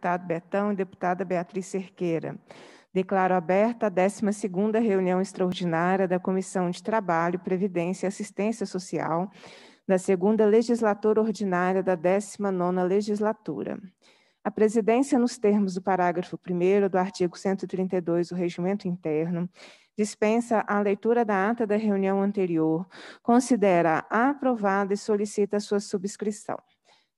deputado Betão e deputada Beatriz Cerqueira. Declaro aberta a 12 reunião extraordinária da Comissão de Trabalho, Previdência e Assistência Social da segunda legislatura ordinária da 19 legislatura. A presidência, nos termos do parágrafo 1 do artigo 132 do Regimento Interno, dispensa a leitura da ata da reunião anterior, considera aprovada e solicita sua subscrição.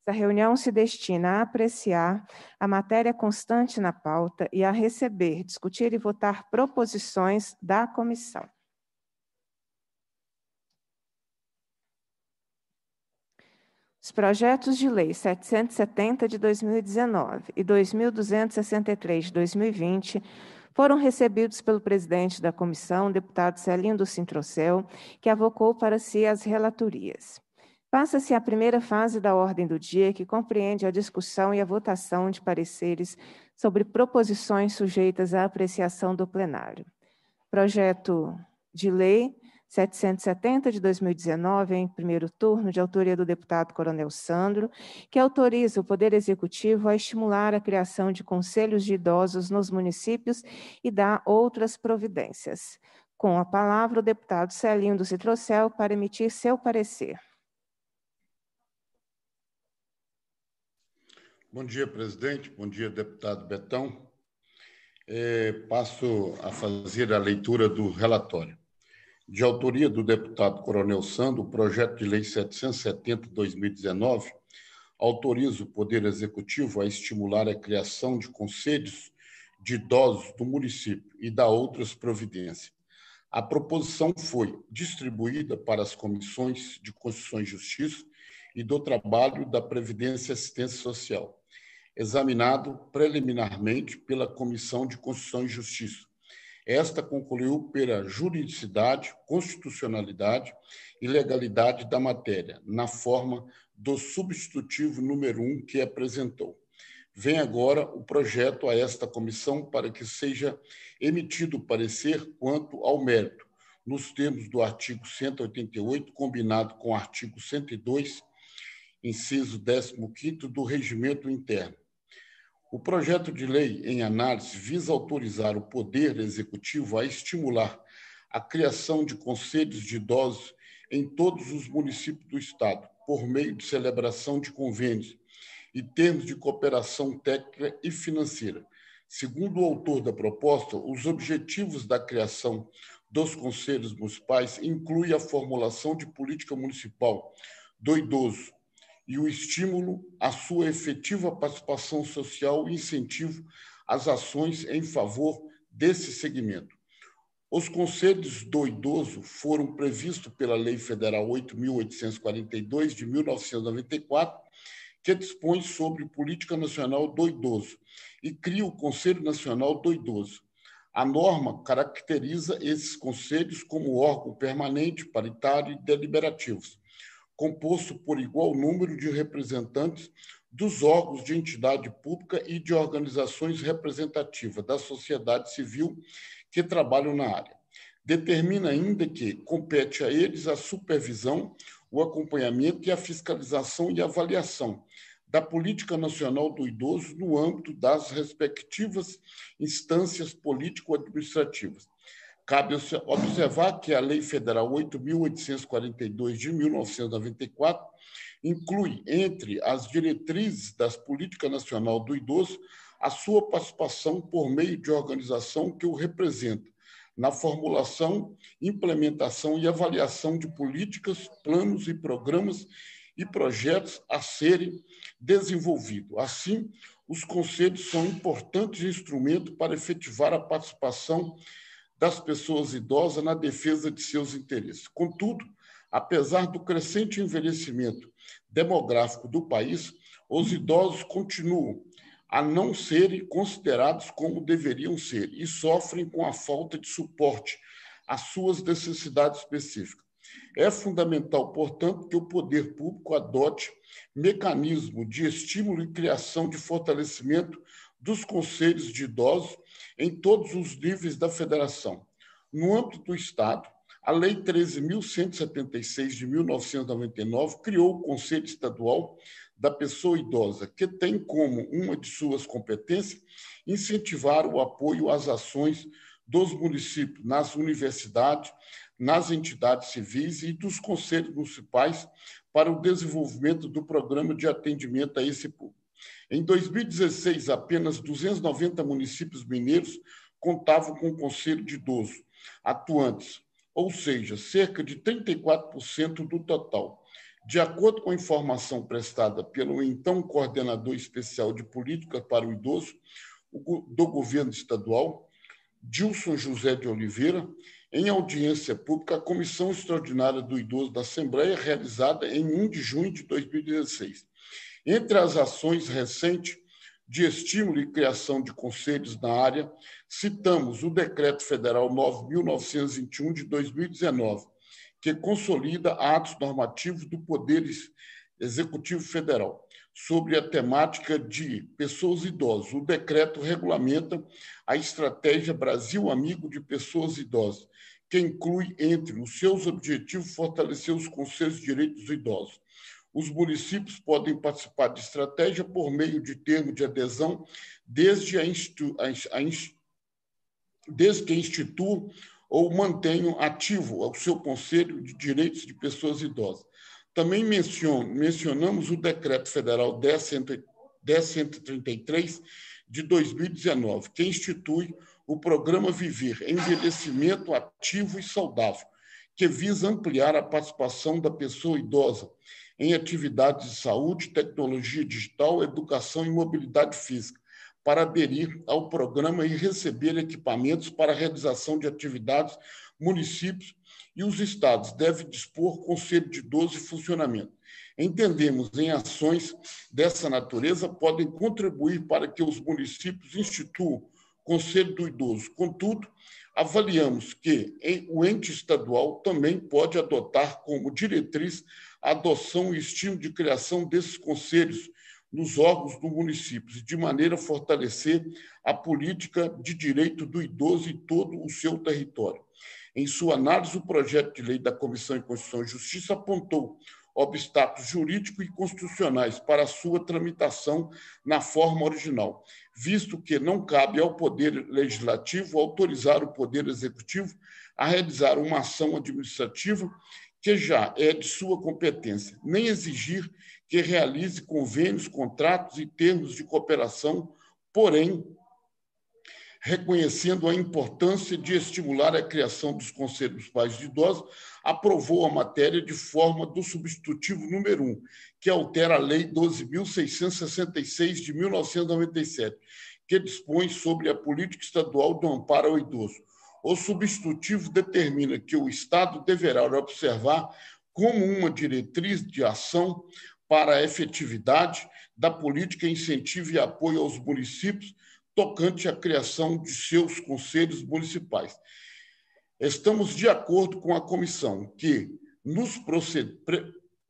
Essa reunião se destina a apreciar a matéria constante na pauta e a receber, discutir e votar proposições da comissão. Os projetos de lei 770 de 2019 e 2263 de 2020 foram recebidos pelo presidente da comissão, deputado Celindo do Sintrocel, que avocou para si as relatorias. Passa-se a primeira fase da ordem do dia, que compreende a discussão e a votação de pareceres sobre proposições sujeitas à apreciação do plenário. Projeto de lei 770 de 2019, em primeiro turno, de autoria do deputado Coronel Sandro, que autoriza o Poder Executivo a estimular a criação de conselhos de idosos nos municípios e dá outras providências. Com a palavra, o deputado Celinho do Citrocel para emitir seu parecer. Bom dia, presidente. Bom dia, deputado Betão. É, passo a fazer a leitura do relatório. De autoria do deputado Coronel Sando, o projeto de lei 770-2019 autoriza o Poder Executivo a estimular a criação de conselhos de idosos do município e dá outras providências. A proposição foi distribuída para as comissões de Constituição e Justiça e do Trabalho da Previdência e Assistência Social examinado preliminarmente pela Comissão de Constituição e Justiça. Esta concluiu pela juridicidade, constitucionalidade e legalidade da matéria, na forma do substitutivo número 1 um que apresentou. Vem agora o projeto a esta comissão para que seja emitido parecer quanto ao mérito, nos termos do artigo 188, combinado com o artigo 102, inciso 15 do Regimento Interno o projeto de lei em análise visa autorizar o Poder Executivo a estimular a criação de conselhos de idosos em todos os municípios do Estado, por meio de celebração de convênios e termos de cooperação técnica e financeira. Segundo o autor da proposta, os objetivos da criação dos conselhos municipais incluem a formulação de política municipal do idoso, e o estímulo à sua efetiva participação social e incentivo às ações em favor desse segmento. Os conselhos do idoso foram previstos pela Lei Federal 8.842, de 1994, que dispõe sobre Política Nacional do Idoso e cria o Conselho Nacional do Idoso. A norma caracteriza esses conselhos como órgão permanente, paritário e deliberativos composto por igual número de representantes dos órgãos de entidade pública e de organizações representativas da sociedade civil que trabalham na área. Determina ainda que compete a eles a supervisão, o acompanhamento e a fiscalização e avaliação da Política Nacional do Idoso no âmbito das respectivas instâncias político-administrativas. Cabe observar que a Lei Federal 8.842 de 1994 inclui, entre as diretrizes das Política Nacional do Idoso, a sua participação por meio de organização que o representa, na formulação, implementação e avaliação de políticas, planos e programas e projetos a serem desenvolvidos. Assim, os conselhos são importantes instrumentos para efetivar a participação das pessoas idosas na defesa de seus interesses. Contudo, apesar do crescente envelhecimento demográfico do país, os idosos continuam a não serem considerados como deveriam ser e sofrem com a falta de suporte às suas necessidades específicas. É fundamental, portanto, que o poder público adote mecanismo de estímulo e criação de fortalecimento dos conselhos de idosos em todos os níveis da federação. No âmbito do Estado, a Lei 13.176 de 1999 criou o Conselho Estadual da Pessoa Idosa, que tem como uma de suas competências incentivar o apoio às ações dos municípios, nas universidades, nas entidades civis e dos conselhos municipais para o desenvolvimento do programa de atendimento a esse público. Em 2016, apenas 290 municípios mineiros contavam com o conselho de idoso atuantes, ou seja, cerca de 34% do total. De acordo com a informação prestada pelo então coordenador especial de política para o idoso do governo estadual, Dilson José de Oliveira, em audiência pública, a Comissão Extraordinária do Idoso da Assembleia, realizada em 1 de junho de 2016. Entre as ações recentes de estímulo e criação de conselhos na área, citamos o Decreto Federal 9.921 de 2019, que consolida atos normativos do Poder Executivo Federal sobre a temática de pessoas idosas. O decreto regulamenta a estratégia Brasil Amigo de Pessoas Idosas, que inclui entre os seus objetivos fortalecer os conselhos de direitos dos idosos, os municípios podem participar de estratégia por meio de termo de adesão, desde, a institu a desde que instituam ou mantenham ativo o seu Conselho de Direitos de Pessoas Idosas. Também mencionamos o Decreto Federal 10133 de 2019, que institui o programa Viver Envelhecimento Ativo e Saudável, que visa ampliar a participação da pessoa idosa em atividades de saúde, tecnologia digital, educação e mobilidade física, para aderir ao programa e receber equipamentos para a realização de atividades, municípios e os estados devem dispor conselho de 12 funcionamento. Entendemos em ações dessa natureza podem contribuir para que os municípios instituam conselho do idoso. Contudo, avaliamos que o ente estadual também pode adotar como diretriz adoção e estilo de criação desses conselhos nos órgãos do município, de maneira a fortalecer a política de direito do idoso em todo o seu território. Em sua análise, o projeto de lei da Comissão de Constituição e Justiça apontou obstáculos jurídicos e constitucionais para sua tramitação na forma original, visto que não cabe ao Poder Legislativo autorizar o Poder Executivo a realizar uma ação administrativa que já é de sua competência, nem exigir que realize convênios, contratos e termos de cooperação, porém, reconhecendo a importância de estimular a criação dos conselhos pais de idosos, aprovou a matéria de forma do substitutivo número 1, que altera a Lei 12.666 de 1997, que dispõe sobre a política estadual do amparo ao idoso o substitutivo determina que o Estado deverá observar como uma diretriz de ação para a efetividade da política incentivo e apoio aos municípios tocante à criação de seus conselhos municipais. Estamos de acordo com a comissão que nos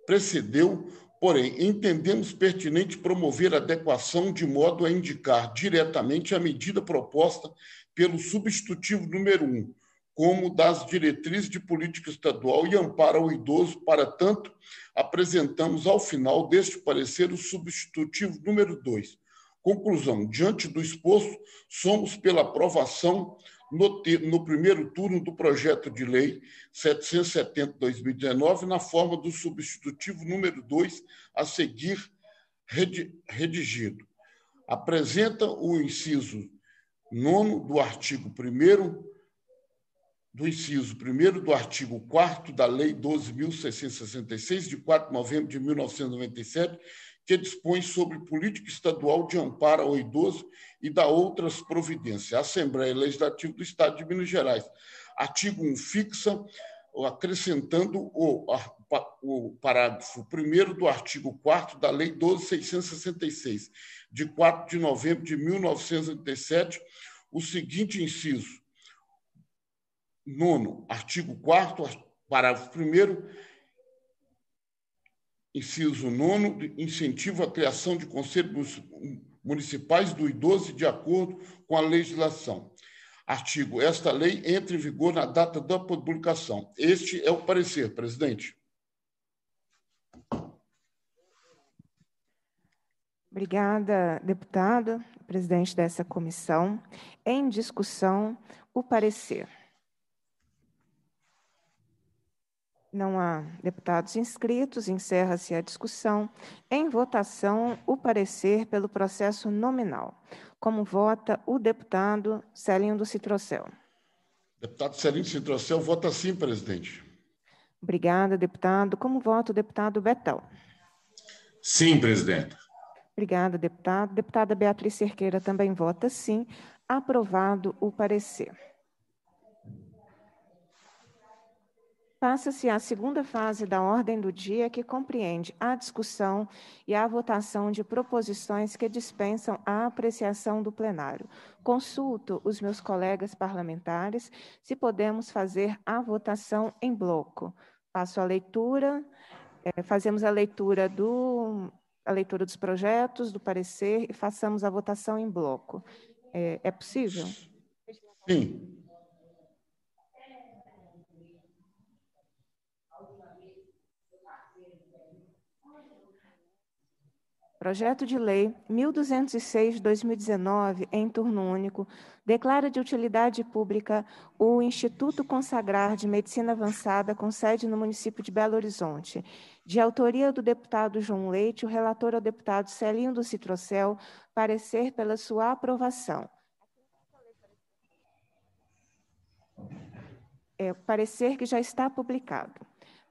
precedeu Porém, entendemos pertinente promover adequação de modo a indicar diretamente a medida proposta pelo substitutivo número 1, como das diretrizes de política estadual e amparo ao idoso. Para tanto, apresentamos ao final deste parecer o substitutivo número 2. Conclusão: diante do exposto, somos pela aprovação no, no primeiro turno do projeto de lei 770-2019, na forma do substitutivo número 2 a seguir redigido. Apresenta o inciso 9 do artigo 1 do inciso 1 do artigo 4 da Lei 12.666, de 4 de novembro de 1997, que dispõe sobre política estadual de amparo ao idoso e da outras providências. A Assembleia Legislativa do Estado de Minas Gerais. Artigo 1 fixa, acrescentando o, o parágrafo 1 do artigo 4 da Lei 12.666, de 4 de novembro de 1987, o seguinte inciso. Nono, artigo 4 parágrafo 1 Inciso 9, incentivo à criação de conselhos municipais do idoso de acordo com a legislação. Artigo. Esta lei entra em vigor na data da publicação. Este é o parecer, presidente. Obrigada, deputado, presidente dessa comissão. Em discussão, o parecer. Não há deputados inscritos, encerra-se a discussão. Em votação, o parecer pelo processo nominal. Como vota o deputado Celinho do Citrocel? Deputado Celinho do Citrocel vota sim, presidente. Obrigada, deputado. Como vota o deputado Betão? Sim, presidente. Obrigada, deputado. Deputada Beatriz Cerqueira também vota sim. Aprovado o parecer. Passa-se à segunda fase da ordem do dia, que compreende a discussão e a votação de proposições que dispensam a apreciação do plenário. Consulto os meus colegas parlamentares se podemos fazer a votação em bloco. Passo a leitura, é, fazemos a leitura do a leitura dos projetos, do parecer e façamos a votação em bloco. É, é possível? Sim. Projeto de Lei 1206-2019, em turno único, declara de utilidade pública o Instituto Consagrar de Medicina Avançada, com sede no município de Belo Horizonte. De autoria do deputado João Leite, o relator é o deputado Celindo Citrocel, parecer pela sua aprovação. É, parecer que já está publicado.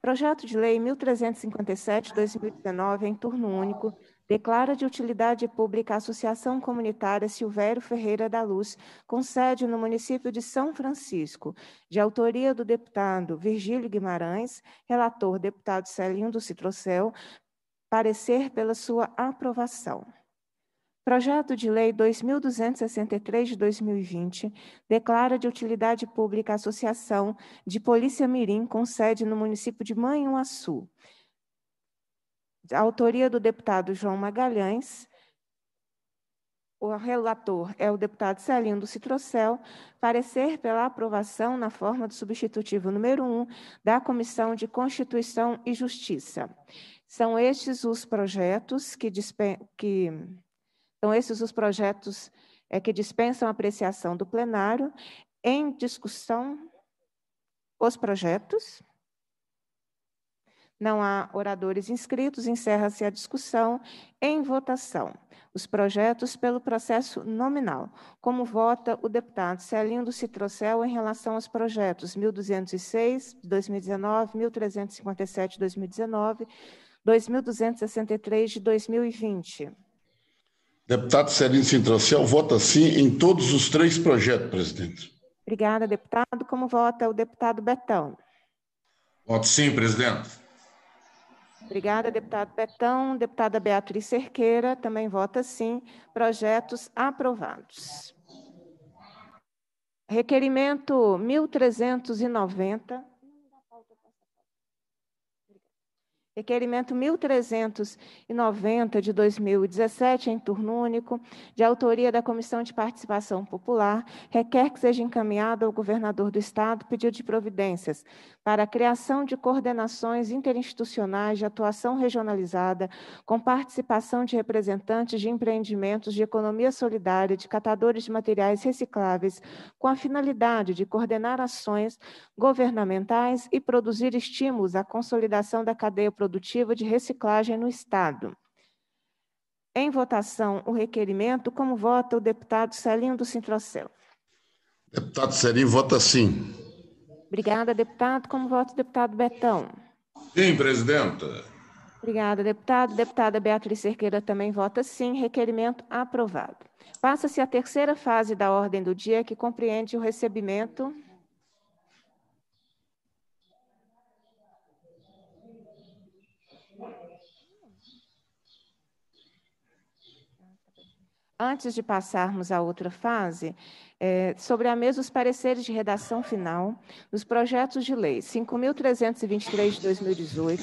Projeto de Lei 1357-2019, em turno único, Declara de utilidade pública a Associação Comunitária Silvério Ferreira da Luz, com sede no município de São Francisco, de autoria do deputado Virgílio Guimarães, relator deputado Celindo Citrocel, parecer pela sua aprovação. Projeto de Lei 2263 de 2020 declara de utilidade pública a Associação de Polícia Mirim, com sede no município de Manhuaçu a autoria do deputado João Magalhães. O relator é o deputado Celindo Citrocel, parecer pela aprovação na forma do substitutivo número 1 da Comissão de Constituição e Justiça. São estes os projetos que, que são esses os projetos é, que dispensam apreciação do plenário em discussão os projetos. Não há oradores inscritos, encerra-se a discussão em votação. Os projetos pelo processo nominal. Como vota o deputado Celindo Citrocel em relação aos projetos 1206 2019, 1357 2019, 2263 de 2020? Deputado Celindo Citrocel vota sim em todos os três projetos, presidente. Obrigada, deputado. Como vota o deputado Betão? Voto sim, presidente. Obrigada, deputado Betão. Deputada Beatriz Cerqueira também vota sim. Projetos aprovados. Requerimento 1390 Requerimento 1390 de 2017, em turno único, de autoria da Comissão de Participação Popular, requer que seja encaminhado ao governador do Estado pedido de providências para a criação de coordenações interinstitucionais de atuação regionalizada, com participação de representantes de empreendimentos de economia solidária, de catadores de materiais recicláveis, com a finalidade de coordenar ações governamentais e produzir estímulos à consolidação da cadeia produtiva de reciclagem no Estado. Em votação, o requerimento, como vota o deputado Celinho do Sintrocel? Deputado Celinho vota sim. Obrigada, deputado. Como vota o deputado Betão? Sim, presidenta. Obrigada, deputado. Deputada Beatriz Cerqueira também vota sim. Requerimento aprovado. Passa-se a terceira fase da ordem do dia, que compreende o recebimento Antes de passarmos à outra fase, é, sobre a mesa os pareceres de redação final dos projetos de lei 5.323 de 2018,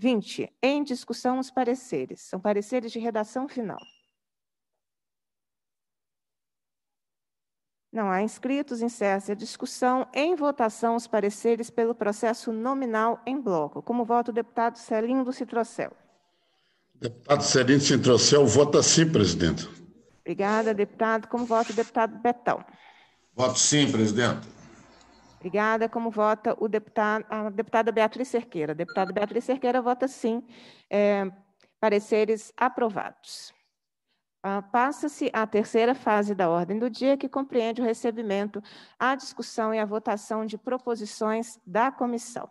20. Em discussão, os pareceres. São pareceres de redação final. Não há inscritos, encerra-se a discussão. Em votação, os pareceres pelo processo nominal em bloco. Como vota o deputado Celinho do Citrocel? Deputado Celinho do Citrocel, vota sim, presidente. Obrigada, deputado. Como vota o deputado Betão? Voto sim, presidente. Obrigada. Como vota o deputado, a deputada Beatriz Cerqueira? A deputada Beatriz Cerqueira vota sim. É, pareceres aprovados. Ah, passa-se à terceira fase da ordem do dia, que compreende o recebimento, a discussão e a votação de proposições da comissão.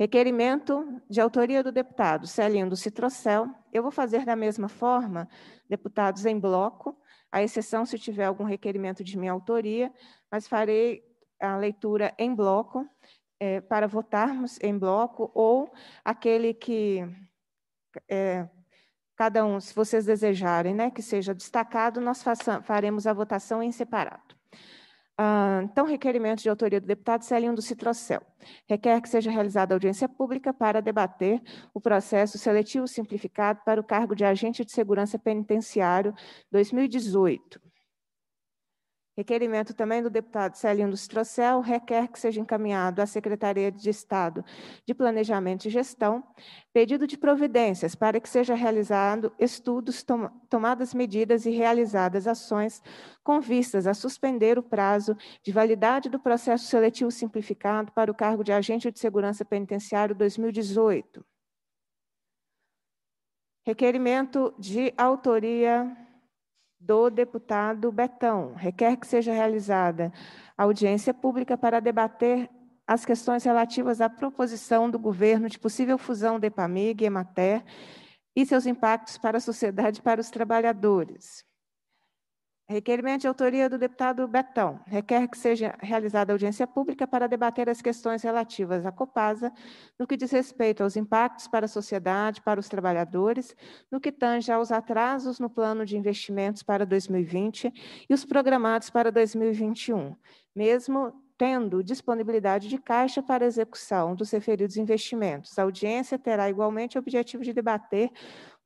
Requerimento de autoria do deputado Celindo Citrocel. Eu vou fazer da mesma forma, deputados em bloco, à exceção se tiver algum requerimento de minha autoria, mas farei a leitura em bloco, é, para votarmos em bloco, ou aquele que é, cada um, se vocês desejarem, né, que seja destacado, nós faremos a votação em separado. Ah, então, requerimento de autoria do deputado Celinho do Citrocel. Requer que seja realizada audiência pública para debater o processo seletivo simplificado para o cargo de agente de segurança penitenciário 2018. Requerimento também do deputado Celinho dos Trocel requer que seja encaminhado à Secretaria de Estado de Planejamento e Gestão pedido de providências para que seja realizado estudos, tom tomadas medidas e realizadas ações com vistas a suspender o prazo de validade do processo seletivo simplificado para o cargo de agente de segurança penitenciário 2018. Requerimento de autoria do deputado Betão. Requer que seja realizada audiência pública para debater as questões relativas à proposição do governo de possível fusão da EPAMIG e EMATER e seus impactos para a sociedade e para os trabalhadores. Requerimento de autoria do deputado Betão. Requer que seja realizada audiência pública para debater as questões relativas à Copasa, no que diz respeito aos impactos para a sociedade, para os trabalhadores, no que tange aos atrasos no plano de investimentos para 2020 e os programados para 2021, mesmo tendo disponibilidade de caixa para execução dos referidos investimentos. A audiência terá igualmente o objetivo de debater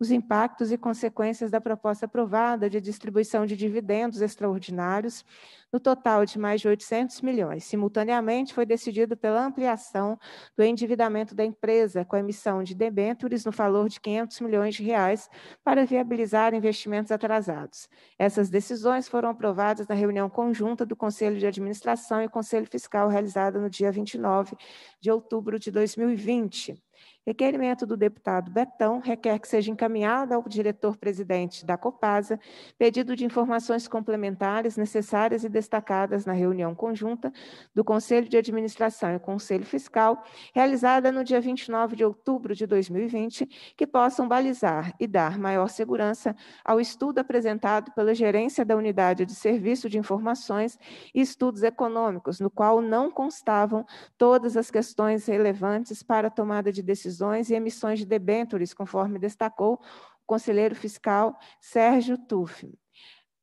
os impactos e consequências da proposta aprovada de distribuição de dividendos extraordinários, no total de mais de 800 milhões. Simultaneamente, foi decidido pela ampliação do endividamento da empresa com a emissão de debêntures no valor de 500 milhões de reais para viabilizar investimentos atrasados. Essas decisões foram aprovadas na reunião conjunta do Conselho de Administração e Conselho Fiscal realizada no dia 29 de outubro de 2020. Requerimento do deputado Betão requer que seja encaminhado ao diretor-presidente da Copasa pedido de informações complementares necessárias e destacadas na reunião conjunta do Conselho de Administração e Conselho Fiscal, realizada no dia 29 de outubro de 2020, que possam balizar e dar maior segurança ao estudo apresentado pela gerência da Unidade de Serviço de Informações e Estudos Econômicos, no qual não constavam todas as questões relevantes para a tomada de decisões decisões e emissões de debêntures, conforme destacou o conselheiro fiscal Sérgio Tuff.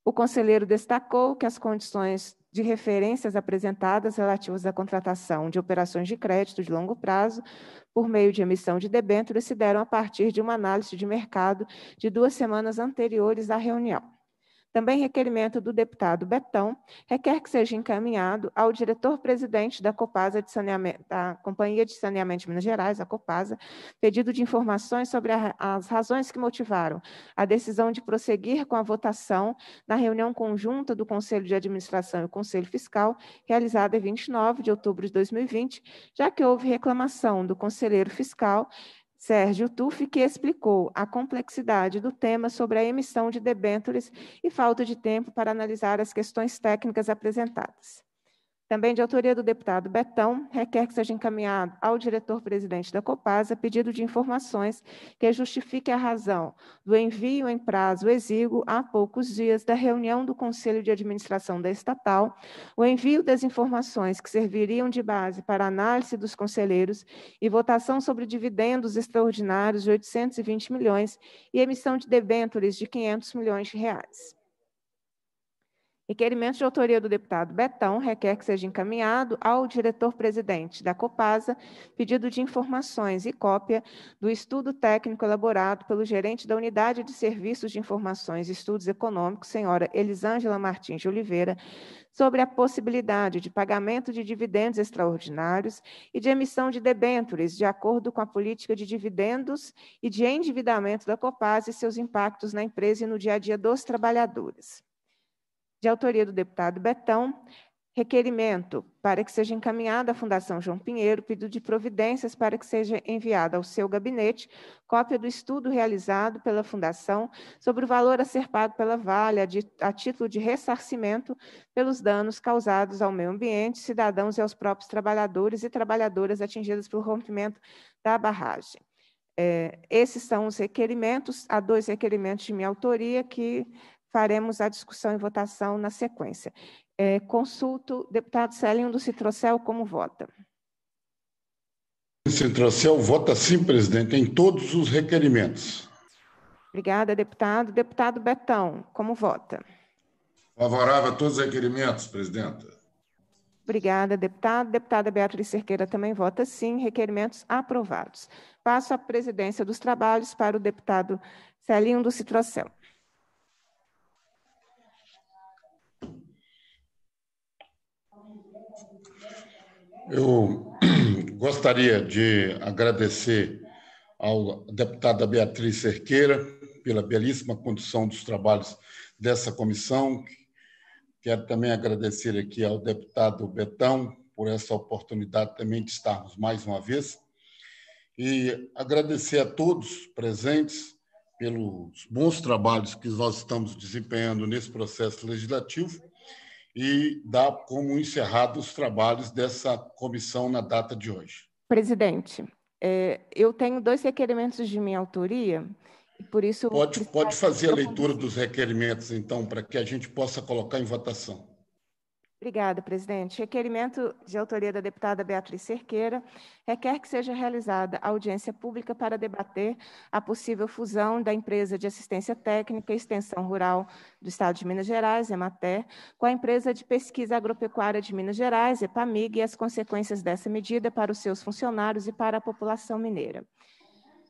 O conselheiro destacou que as condições de referências apresentadas relativas à contratação de operações de crédito de longo prazo por meio de emissão de debêntures se deram a partir de uma análise de mercado de duas semanas anteriores à reunião. Também requerimento do deputado Betão requer que seja encaminhado ao diretor-presidente da Copasa de Saneamento, da Companhia de Saneamento de Minas Gerais, a Copasa, pedido de informações sobre a, as razões que motivaram a decisão de prosseguir com a votação na reunião conjunta do Conselho de Administração e Conselho Fiscal, realizada em 29 de outubro de 2020, já que houve reclamação do conselheiro fiscal Sérgio Tuff, que explicou a complexidade do tema sobre a emissão de debêntures e falta de tempo para analisar as questões técnicas apresentadas também de autoria do deputado Betão, requer que seja encaminhado ao diretor-presidente da Copasa pedido de informações que justifique a razão do envio em prazo exíguo há poucos dias da reunião do Conselho de Administração da Estatal, o envio das informações que serviriam de base para análise dos conselheiros e votação sobre dividendos extraordinários de 820 milhões e emissão de debêntures de 500 milhões de reais. Requerimento de autoria do deputado Betão requer que seja encaminhado ao diretor-presidente da Copasa pedido de informações e cópia do estudo técnico elaborado pelo gerente da Unidade de Serviços de Informações e Estudos Econômicos, senhora Elisângela Martins de Oliveira, sobre a possibilidade de pagamento de dividendos extraordinários e de emissão de debêntures de acordo com a política de dividendos e de endividamento da Copasa e seus impactos na empresa e no dia a dia dos trabalhadores de autoria do deputado Betão, requerimento para que seja encaminhado à Fundação João Pinheiro, pedido de providências para que seja enviada ao seu gabinete cópia do estudo realizado pela Fundação sobre o valor acerpado pela Vale a, de, a título de ressarcimento pelos danos causados ao meio ambiente, cidadãos e aos próprios trabalhadores e trabalhadoras atingidas pelo rompimento da barragem. É, esses são os requerimentos. Há dois requerimentos de minha autoria que faremos a discussão e votação na sequência. É, consulto deputado Celinho do Citrocel, como vota? Citrocel vota sim, presidente, em todos os requerimentos. Obrigada, deputado. Deputado Betão, como vota? Favorável a todos os requerimentos, presidenta. Obrigada, deputado. Deputada Beatriz Cerqueira também vota sim, requerimentos aprovados. Passo a presidência dos trabalhos para o deputado Celinho do Citrocel. Eu gostaria de agradecer ao deputada Beatriz Cerqueira pela belíssima condução dos trabalhos dessa comissão. Quero também agradecer aqui ao deputado Betão por essa oportunidade também de estarmos mais uma vez e agradecer a todos presentes pelos bons trabalhos que nós estamos desempenhando nesse processo legislativo e dar como encerrado os trabalhos dessa comissão na data de hoje. Presidente, é, eu tenho dois requerimentos de minha autoria, e por isso. Pode, pode fazer a leitura dos requerimentos, então, para que a gente possa colocar em votação. Obrigada, presidente. Requerimento de autoria da deputada Beatriz Cerqueira requer que seja realizada audiência pública para debater a possível fusão da empresa de assistência técnica e extensão rural do Estado de Minas Gerais, EMATER, com a empresa de pesquisa agropecuária de Minas Gerais, EPAMIG, e as consequências dessa medida para os seus funcionários e para a população mineira.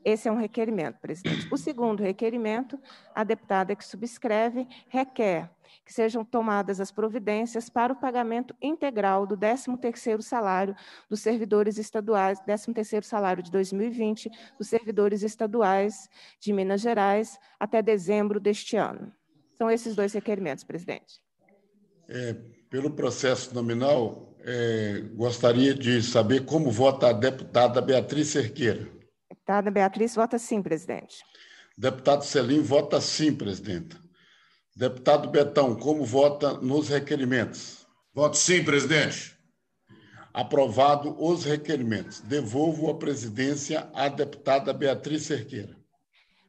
Esse é um requerimento, presidente. O segundo requerimento, a deputada que subscreve requer que sejam tomadas as providências para o pagamento integral do 13º salário dos servidores estaduais, 13º salário de 2020 dos servidores estaduais de Minas Gerais até dezembro deste ano. São esses dois requerimentos, presidente. É, pelo processo nominal, é, gostaria de saber como vota a deputada Beatriz Cerqueira. Deputada Beatriz vota sim, presidente. Deputado Selim vota sim, presidente. Deputado Betão, como vota nos requerimentos? Voto sim, presidente. Aprovado os requerimentos. Devolvo a presidência à deputada Beatriz Cerqueira.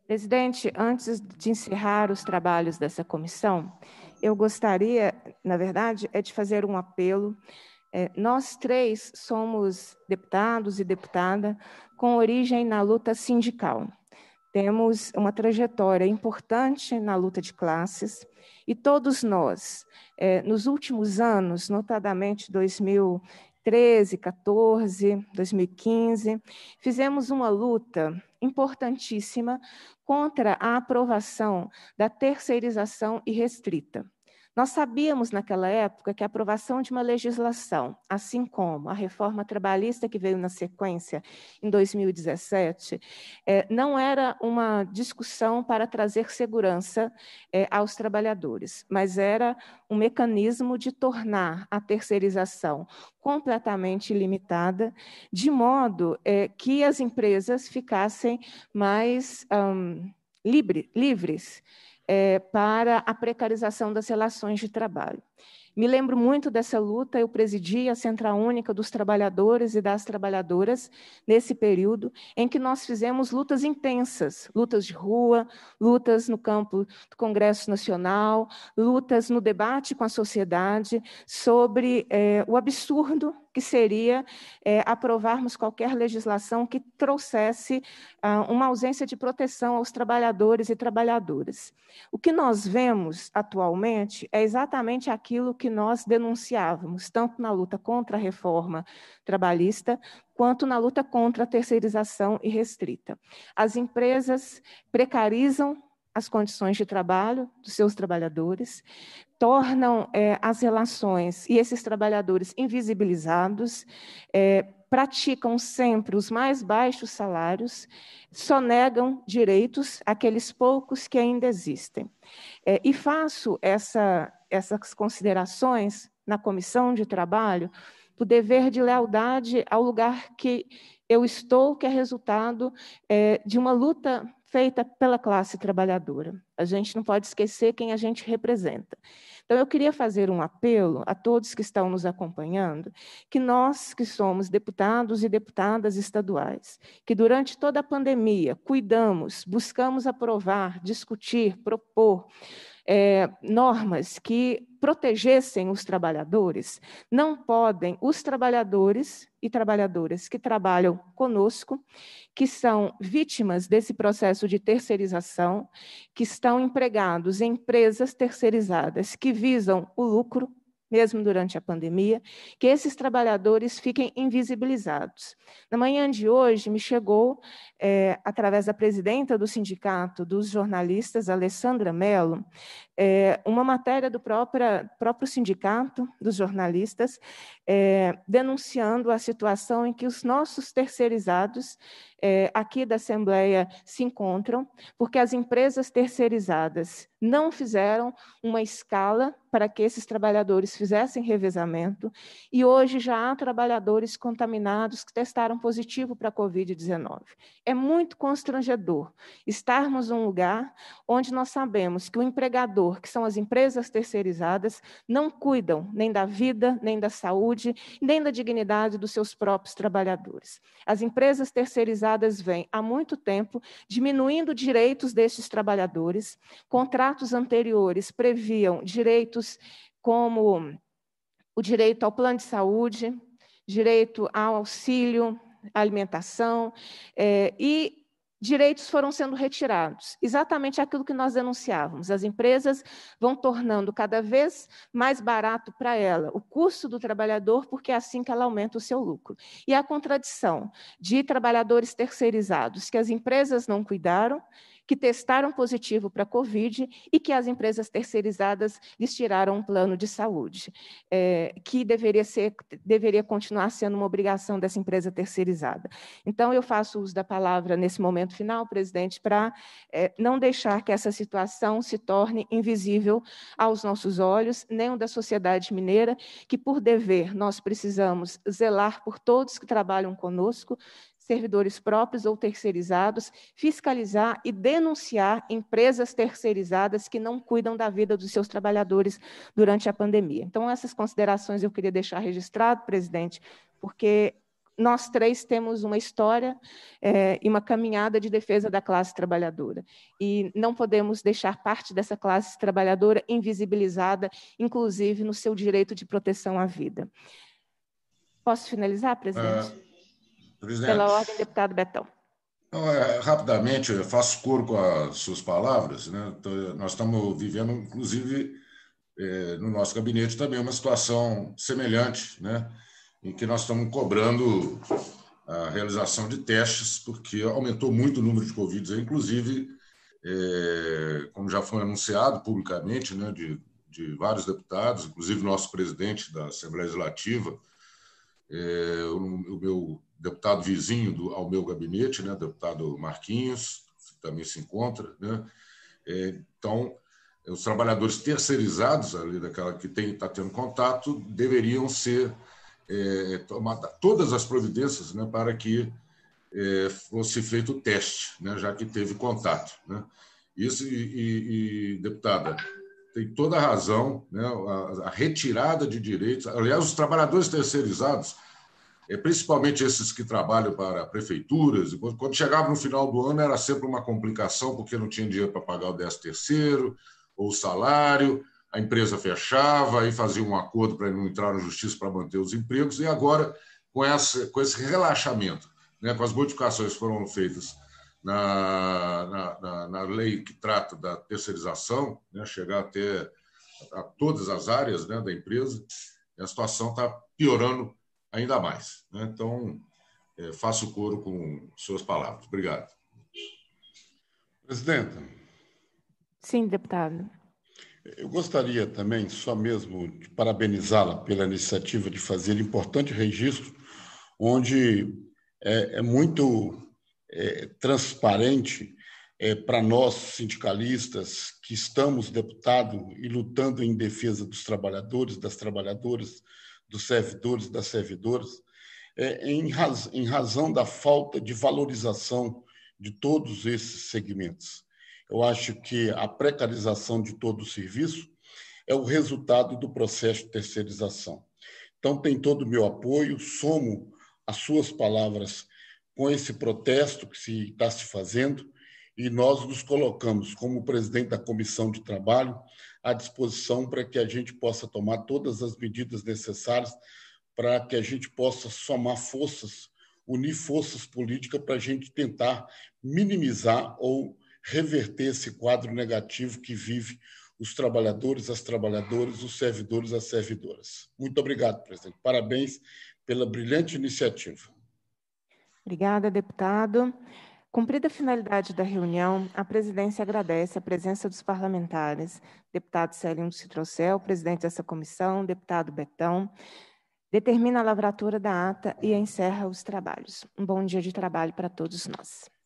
Presidente, antes de encerrar os trabalhos dessa comissão, eu gostaria, na verdade, é de fazer um apelo. É, nós três somos deputados e deputada, com origem na luta sindical. Temos uma trajetória importante na luta de classes e todos nós, é, nos últimos anos, notadamente 2013, 14, 2015, fizemos uma luta importantíssima contra a aprovação da terceirização irrestrita. Nós sabíamos naquela época que a aprovação de uma legislação, assim como a reforma trabalhista que veio na sequência em 2017, eh, não era uma discussão para trazer segurança eh, aos trabalhadores, mas era um mecanismo de tornar a terceirização completamente limitada, de modo eh, que as empresas ficassem mais um, livres é, para a precarização das relações de trabalho. Me lembro muito dessa luta, eu presidi a Central Única dos Trabalhadores e das Trabalhadoras nesse período em que nós fizemos lutas intensas, lutas de rua, lutas no campo do Congresso Nacional, lutas no debate com a sociedade sobre é, o absurdo que seria é, aprovarmos qualquer legislação que trouxesse ah, uma ausência de proteção aos trabalhadores e trabalhadoras. O que nós vemos atualmente é exatamente aquilo que nós denunciávamos, tanto na luta contra a reforma trabalhista, quanto na luta contra a terceirização irrestrita. As empresas precarizam as condições de trabalho dos seus trabalhadores, tornam é, as relações e esses trabalhadores invisibilizados, é, praticam sempre os mais baixos salários, só negam direitos àqueles poucos que ainda existem. É, e faço essa, essas considerações na comissão de trabalho, o dever de lealdade ao lugar que eu estou, que é resultado de uma luta feita pela classe trabalhadora. A gente não pode esquecer quem a gente representa. Então, eu queria fazer um apelo a todos que estão nos acompanhando, que nós que somos deputados e deputadas estaduais, que durante toda a pandemia cuidamos, buscamos aprovar, discutir, propor, é, normas que protegessem os trabalhadores, não podem os trabalhadores e trabalhadoras que trabalham conosco, que são vítimas desse processo de terceirização, que estão empregados em empresas terceirizadas que visam o lucro, mesmo durante a pandemia, que esses trabalhadores fiquem invisibilizados. Na manhã de hoje, me chegou, é, através da presidenta do Sindicato dos Jornalistas, Alessandra Mello, é, uma matéria do próprio Sindicato dos Jornalistas, é, denunciando a situação em que os nossos terceirizados é, aqui da Assembleia se encontram, porque as empresas terceirizadas não fizeram uma escala para que esses trabalhadores fizessem revezamento, e hoje já há trabalhadores contaminados que testaram positivo para a Covid-19. É muito constrangedor estarmos num lugar onde nós sabemos que o empregador, que são as empresas terceirizadas, não cuidam nem da vida, nem da saúde, saúde, nem da dignidade dos seus próprios trabalhadores. As empresas terceirizadas vêm, há muito tempo, diminuindo direitos destes trabalhadores. Contratos anteriores previam direitos como o direito ao plano de saúde, direito ao auxílio, alimentação, eh, e direitos foram sendo retirados. Exatamente aquilo que nós denunciávamos. As empresas vão tornando cada vez mais barato para ela o custo do trabalhador, porque é assim que ela aumenta o seu lucro. E a contradição de trabalhadores terceirizados que as empresas não cuidaram que testaram positivo para a Covid e que as empresas terceirizadas lhes tiraram um plano de saúde, é, que deveria, ser, deveria continuar sendo uma obrigação dessa empresa terceirizada. Então, eu faço uso da palavra nesse momento final, presidente, para é, não deixar que essa situação se torne invisível aos nossos olhos, nem da sociedade mineira, que, por dever, nós precisamos zelar por todos que trabalham conosco, servidores próprios ou terceirizados, fiscalizar e denunciar empresas terceirizadas que não cuidam da vida dos seus trabalhadores durante a pandemia. Então, essas considerações eu queria deixar registrado, presidente, porque nós três temos uma história é, e uma caminhada de defesa da classe trabalhadora. E não podemos deixar parte dessa classe trabalhadora invisibilizada, inclusive no seu direito de proteção à vida. Posso finalizar, presidente? Uh... Presidente. Pela ordem, deputado Betão. Então, é, rapidamente, eu faço coro com as suas palavras. Né? Então, é, nós estamos vivendo, inclusive, é, no nosso gabinete também, uma situação semelhante, né? em que nós estamos cobrando a realização de testes, porque aumentou muito o número de Covid, inclusive, é, como já foi anunciado publicamente, né, de, de vários deputados, inclusive nosso presidente da Assembleia Legislativa, é, o, o, meu deputado vizinho do, ao meu gabinete, né, deputado Marquinhos, também se encontra. Né? É, então, é, os trabalhadores terceirizados, ali daquela que está tendo contato, deveriam ser é, todas as providências né, para que é, fosse feito o teste, né, já que teve contato. Né? Isso, e, e, e deputada, tem toda a razão, né? a, a retirada de direitos. Aliás, os trabalhadores terceirizados, é, principalmente esses que trabalham para prefeituras, quando, chegava no final do ano era sempre uma complicação, porque não tinha dinheiro para pagar o 13 terceiro ou o salário, a empresa fechava e fazia um acordo para não entrar na justiça para manter os empregos, e agora, com, essa, com esse relaxamento, né, com as modificações que foram feitas na, na, na, na lei que trata da terceirização, né, chegar até a todas as áreas né, da empresa, a situação está piorando ainda mais. Né? Então, é, faço coro com suas palavras. Obrigado. Presidenta. Sim, deputado. Eu gostaria também, só mesmo, de parabenizá-la pela iniciativa de fazer importante registro, onde é, é muito é, transparente é, para nós, sindicalistas, que estamos deputados e lutando em defesa dos trabalhadores, das trabalhadoras, dos servidores, das servidoras, é, em, raz, em razão da falta de valorização de todos esses segmentos. Eu acho que a precarização de todo o serviço é o resultado do processo de terceirização. Então, tem todo o meu apoio, somo as suas palavras com esse protesto que se está se fazendo e nós nos colocamos, como presidente da Comissão de Trabalho, à disposição para que a gente possa tomar todas as medidas necessárias para que a gente possa somar forças, unir forças políticas para a gente tentar minimizar ou reverter esse quadro negativo que vive os trabalhadores, as trabalhadoras, os servidores, as servidoras. Muito obrigado, presidente. Parabéns pela brilhante iniciativa. Obrigada, deputado. Cumprida a finalidade da reunião, a presidência agradece a presença dos parlamentares, deputado Célio Citrocel, presidente dessa comissão, deputado Betão, determina a lavratura da ata e encerra os trabalhos. Um bom dia de trabalho para todos nós.